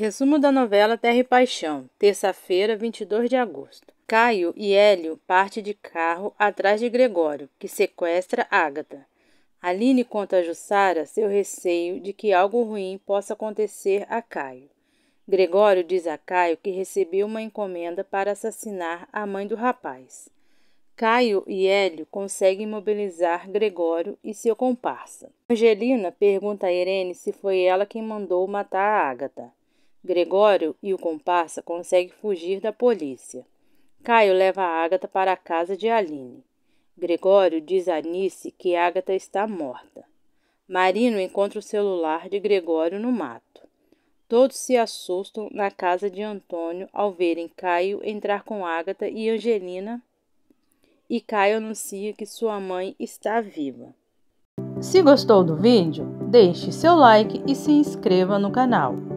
Resumo da novela Terra e Paixão, terça-feira, 22 de agosto. Caio e Hélio partem de carro atrás de Gregório, que sequestra Ágata. Aline conta a Jussara seu receio de que algo ruim possa acontecer a Caio. Gregório diz a Caio que recebeu uma encomenda para assassinar a mãe do rapaz. Caio e Hélio conseguem mobilizar Gregório e seu comparsa. Angelina pergunta a Irene se foi ela quem mandou matar a Ágata. Gregório e o comparsa conseguem fugir da polícia. Caio leva a Ágata para a casa de Aline. Gregório diz a Anice que Ágata está morta. Marino encontra o celular de Gregório no mato. Todos se assustam na casa de Antônio ao verem Caio entrar com Ágata e Angelina e Caio anuncia que sua mãe está viva. Se gostou do vídeo, deixe seu like e se inscreva no canal.